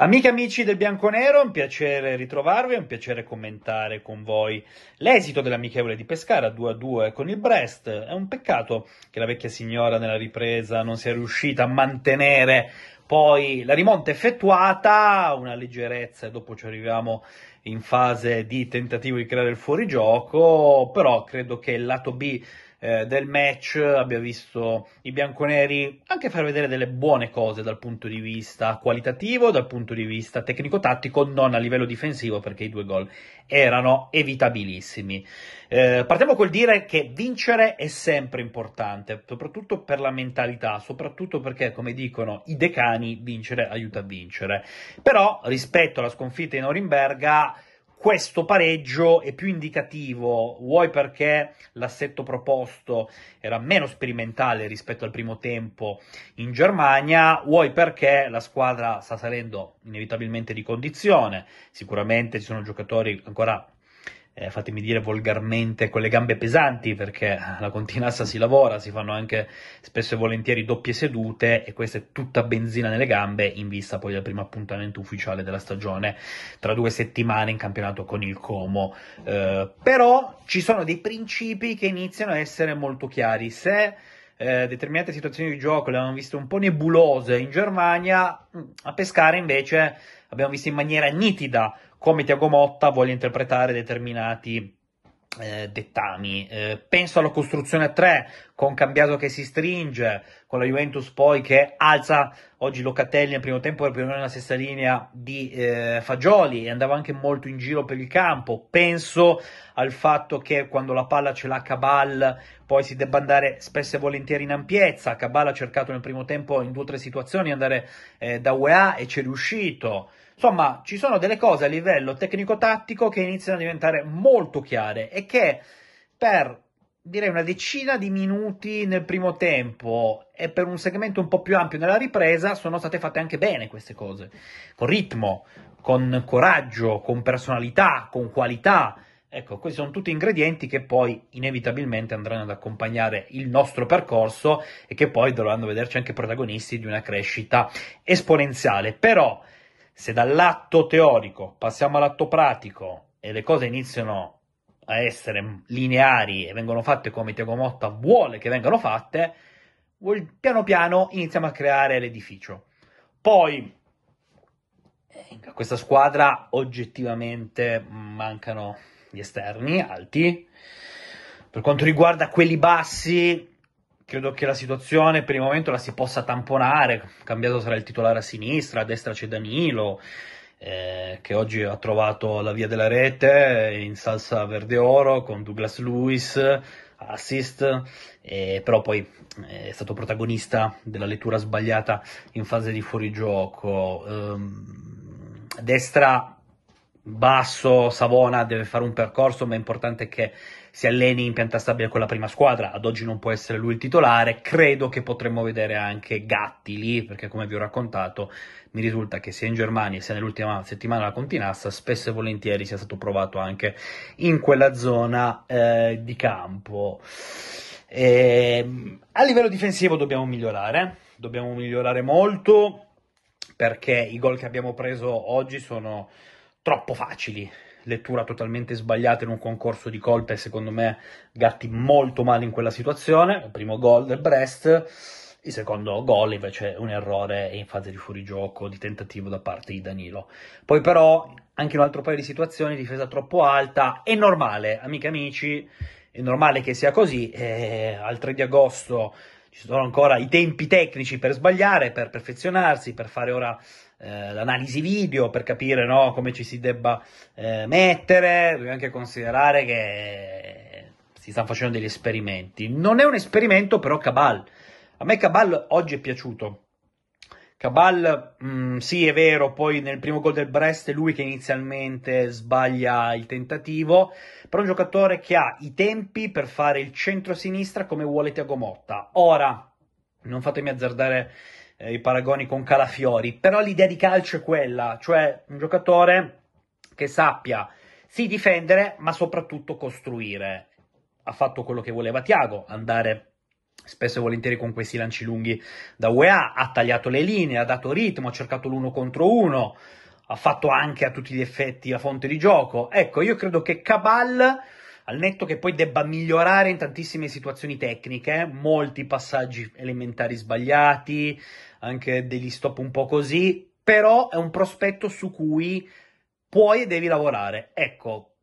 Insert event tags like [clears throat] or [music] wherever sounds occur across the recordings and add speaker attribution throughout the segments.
Speaker 1: Amiche e amici del Bianconero, è un piacere ritrovarvi, è un piacere commentare con voi l'esito dell'amichevole di Pescara 2-2 a con il Brest. È un peccato che la vecchia signora nella ripresa non sia riuscita a mantenere poi la rimonta effettuata, una leggerezza e dopo ci arriviamo in fase di tentativo di creare il fuorigioco, però credo che il lato B eh, del match abbia visto i bianconeri anche far vedere delle buone cose dal punto di vista qualitativo, dal punto di vista tecnico-tattico, non a livello difensivo perché i due gol erano evitabilissimi. Eh, partiamo col dire che vincere è sempre importante, soprattutto per la mentalità, soprattutto perché, come dicono i decani, vincere aiuta a vincere. Però rispetto alla sconfitta in Norimberga questo pareggio è più indicativo, vuoi perché l'assetto proposto era meno sperimentale rispetto al primo tempo in Germania, vuoi perché la squadra sta salendo inevitabilmente di condizione, sicuramente ci sono giocatori ancora eh, fatemi dire volgarmente, con le gambe pesanti, perché la continassa si lavora, si fanno anche spesso e volentieri doppie sedute e questa è tutta benzina nelle gambe in vista poi del primo appuntamento ufficiale della stagione tra due settimane in campionato con il Como. Eh, però ci sono dei principi che iniziano a essere molto chiari. Se eh, determinate situazioni di gioco le abbiamo viste un po' nebulose in Germania, a pescare invece abbiamo visto in maniera nitida come Tiago Motta voglia interpretare determinati eh, dettami. Eh, penso alla costruzione a tre, con Cambiato che si stringe, con la Juventus poi che alza oggi Locatelli nel primo tempo per prendere nella stessa linea di eh, Fagioli e andava anche molto in giro per il campo. Penso al fatto che quando la palla ce l'ha Cabal poi si debba andare spesso e volentieri in ampiezza. Cabal ha cercato nel primo tempo in due o tre situazioni di andare eh, da UEA e ci è riuscito. Insomma, ci sono delle cose a livello tecnico-tattico che iniziano a diventare molto chiare e che per direi una decina di minuti nel primo tempo e per un segmento un po' più ampio nella ripresa sono state fatte anche bene queste cose, con ritmo, con coraggio, con personalità, con qualità. Ecco, questi sono tutti ingredienti che poi inevitabilmente andranno ad accompagnare il nostro percorso e che poi dovranno vederci anche protagonisti di una crescita esponenziale. Però se dall'atto teorico passiamo all'atto pratico e le cose iniziano a essere lineari e vengono fatte come Tiago Motta vuole che vengano fatte, piano piano iniziamo a creare l'edificio. Poi a eh, questa squadra oggettivamente mancano gli esterni alti. Per quanto riguarda quelli bassi, credo che la situazione per il momento la si possa tamponare. Cambiato sarà il titolare a sinistra, a destra c'è Danilo. Eh, che oggi ha trovato la via della rete eh, in salsa verde-oro con Douglas Lewis, assist, eh, però poi eh, è stato protagonista della lettura sbagliata in fase di fuorigioco. Eh, destra Basso, Savona deve fare un percorso, ma è importante che si alleni in pianta stabile con la prima squadra. Ad oggi non può essere lui il titolare. Credo che potremmo vedere anche Gatti lì, perché come vi ho raccontato, mi risulta che sia in Germania sia nell'ultima settimana la Continassa, spesso e volentieri sia stato provato anche in quella zona eh, di campo. E, ehm, a livello difensivo dobbiamo migliorare, eh. dobbiamo migliorare molto perché i gol che abbiamo preso oggi sono troppo facili, lettura totalmente sbagliata in un concorso di colpe, secondo me Gatti molto male in quella situazione, il primo gol del Brest, il secondo gol invece un errore in fase di fuorigioco, di tentativo da parte di Danilo. Poi però anche un altro paio di situazioni, difesa troppo alta, è normale, amiche e amici, è normale che sia così, eh, al 3 di agosto ci sono ancora i tempi tecnici per sbagliare, per perfezionarsi, per fare ora eh, l'analisi video per capire no, come ci si debba eh, mettere, dobbiamo anche considerare che si stanno facendo degli esperimenti. Non è un esperimento però Cabal, a me Cabal oggi è piaciuto. Cabal, mh, mm, sì è vero, poi nel primo gol del Brest è lui che inizialmente sbaglia il tentativo, però è un giocatore che ha i tempi per fare il centro-sinistra come vuole Tiago Motta. Ora, non fatemi azzardare eh, i paragoni con Calafiori, però l'idea di calcio è quella, cioè un giocatore che sappia sì difendere, ma soprattutto costruire. Ha fatto quello che voleva Tiago, andare spesso e volentieri con questi lanci lunghi da UEA, ha tagliato le linee, ha dato ritmo, ha cercato l'uno contro uno, ha fatto anche a tutti gli effetti la fonte di gioco. Ecco, io credo che Cabal al netto che poi debba migliorare in tantissime situazioni tecniche, molti passaggi elementari sbagliati, anche degli stop un po' così, però è un prospetto su cui puoi e devi lavorare. Ecco,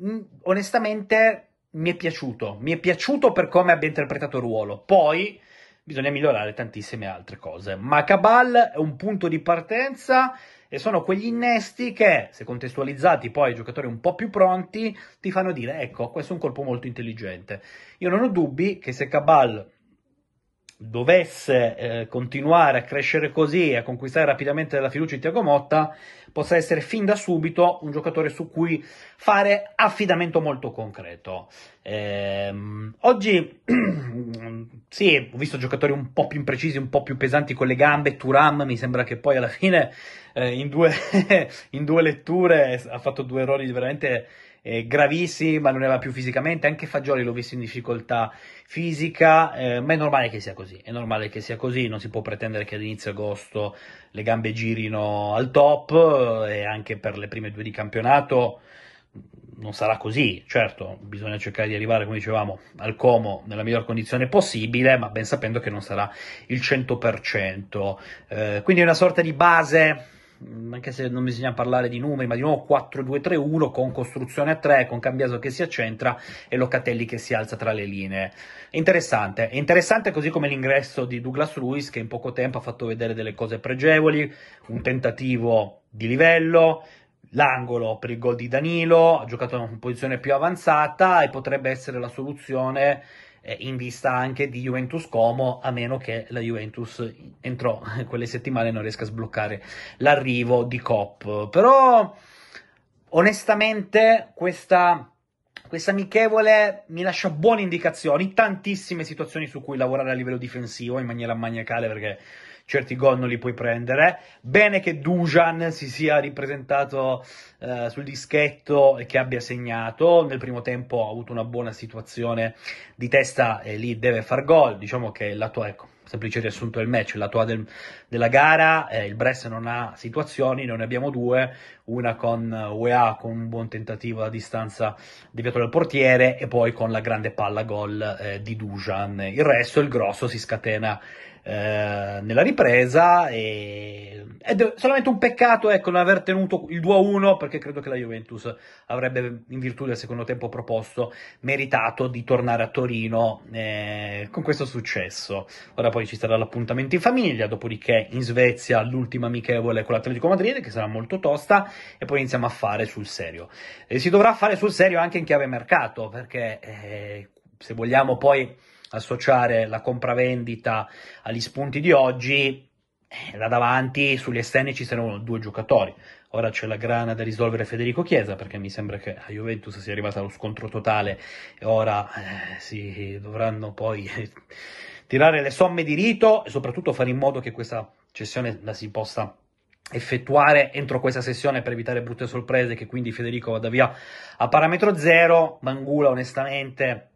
Speaker 1: mm, onestamente mi è piaciuto, mi è piaciuto per come abbia interpretato il ruolo. Poi bisogna migliorare tantissime altre cose. Ma Cabal è un punto di partenza e sono quegli innesti che, se contestualizzati poi ai giocatori un po' più pronti, ti fanno dire, ecco, questo è un colpo molto intelligente. Io non ho dubbi che se Cabal dovesse eh, continuare a crescere così e a conquistare rapidamente la fiducia di Tiago Motta, possa essere fin da subito un giocatore su cui fare affidamento molto concreto. Eh, oggi [clears throat] sì, ho visto giocatori un po' più imprecisi, un po' più pesanti con le gambe. Turam mi sembra che poi alla fine [laughs] eh, in, due, [laughs] in, due, letture ha fatto due errori veramente eh, gravissimi, ma non era più fisicamente. Anche Fagioli l'ho visto in difficoltà fisica, eh, ma è normale che sia così. È normale che sia così, non si può pretendere che all'inizio agosto le gambe girino al top eh, e anche per le prime due di campionato non sarà così, certo, bisogna cercare di arrivare, come dicevamo, al Como nella miglior condizione possibile, ma ben sapendo che non sarà il 100%. Eh, quindi è una sorta di base, mm, anche se non bisogna parlare di numeri, ma di nuovo 4-2-3-1 con costruzione a 3, con Cambiaso che si accentra e Locatelli che si alza tra le linee. È interessante, è interessante così come l'ingresso di Douglas Luiz che in poco tempo ha fatto vedere delle cose pregevoli, un tentativo di livello, l'angolo per il gol di Danilo, ha giocato in una posizione più avanzata e potrebbe essere la soluzione eh, in vista anche di Juventus Como, a meno che la Juventus entro [laughs] quelle settimane non riesca a sbloccare l'arrivo di Cop. Però onestamente questa questa amichevole mi lascia buone indicazioni, tantissime situazioni su cui lavorare a livello difensivo in maniera maniacale perché certi gol non li puoi prendere. Bene che Dujan si sia ripresentato eh, sul dischetto e che abbia segnato. Nel primo tempo ha avuto una buona situazione di testa e lì deve far gol. Diciamo che la tua, ecco, semplice riassunto del match, la tua del, della gara, eh, il Brest non ha situazioni, noi ne abbiamo due, una con UEA con un buon tentativo a distanza deviato dal portiere e poi con la grande palla gol eh, di Dujan. Il resto, il grosso, si scatena eh, nella ripresa e è solamente un peccato ecco, non aver tenuto il 2-1 perché credo che la Juventus avrebbe in virtù del secondo tempo proposto meritato di tornare a Torino eh, con questo successo ora poi ci sarà l'appuntamento in famiglia dopodiché in Svezia l'ultima amichevole con l'Atletico Madrid che sarà molto tosta e poi iniziamo a fare sul serio e si dovrà fare sul serio anche in chiave mercato perché eh, se vogliamo poi associare la compravendita agli spunti di oggi, eh, là davanti sugli esterni ci saranno due giocatori. Ora c'è la grana da risolvere Federico Chiesa perché mi sembra che a Juventus sia arrivata allo scontro totale e ora eh, si dovranno poi [laughs] tirare le somme di rito e soprattutto fare in modo che questa cessione la si possa effettuare entro questa sessione per evitare brutte sorprese che quindi Federico vada via a parametro zero. Mangula onestamente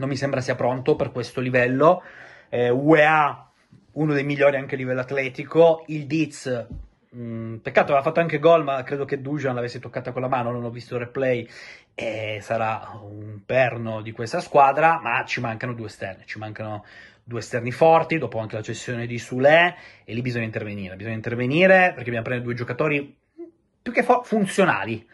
Speaker 1: non mi sembra sia pronto per questo livello. Eh, UEA, uno dei migliori anche a livello atletico. Il Diz, mm, peccato, aveva fatto anche gol, ma credo che Dujan l'avesse toccata con la mano. Non ho visto il replay, eh, sarà un perno di questa squadra. Ma ci mancano due esterni, ci mancano due esterni forti, dopo anche la cessione di Sule, e lì bisogna intervenire. Bisogna intervenire perché bisogna prendere due giocatori più che funzionali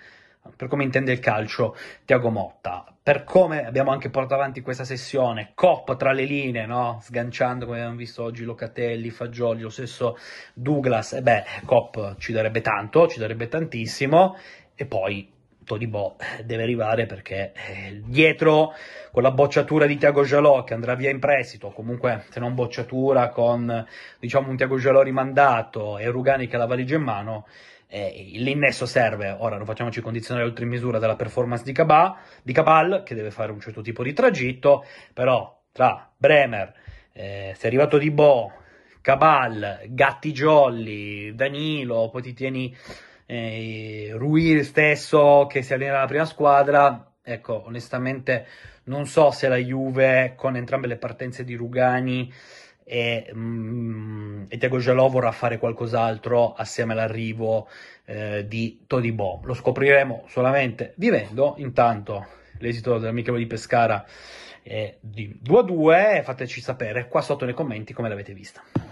Speaker 1: per come intende il calcio Tiago Motta, per come abbiamo anche portato avanti questa sessione, Coppa tra le linee, no? sganciando come abbiamo visto oggi Locatelli, Fagioli, lo stesso Douglas, e beh, Cop ci darebbe tanto, ci darebbe tantissimo, e poi Todibò deve arrivare perché eh, dietro con la bocciatura di Tiago Gialò che andrà via in prestito, comunque se non bocciatura con diciamo un Tiago Gialò rimandato e Rugani che ha la valigia in mano, eh, l'innesso serve, ora non facciamoci condizionare oltre misura dalla performance di, Cabal, di Cabal, che deve fare un certo tipo di tragitto, però tra Bremer, eh, sei arrivato di Bo, Cabal, Gatti Jolly, Danilo, poi ti tieni eh, Rui stesso che si allena alla prima squadra, ecco, onestamente non so se la Juve con entrambe le partenze di Rugani e, mm, e Tiago Gelò vorrà fare qualcos'altro assieme all'arrivo eh, di Todibò. Lo scopriremo solamente vivendo. Intanto l'esito dell'amichevole di Pescara è di 2 a 2. Fateci sapere qua sotto nei commenti come l'avete vista.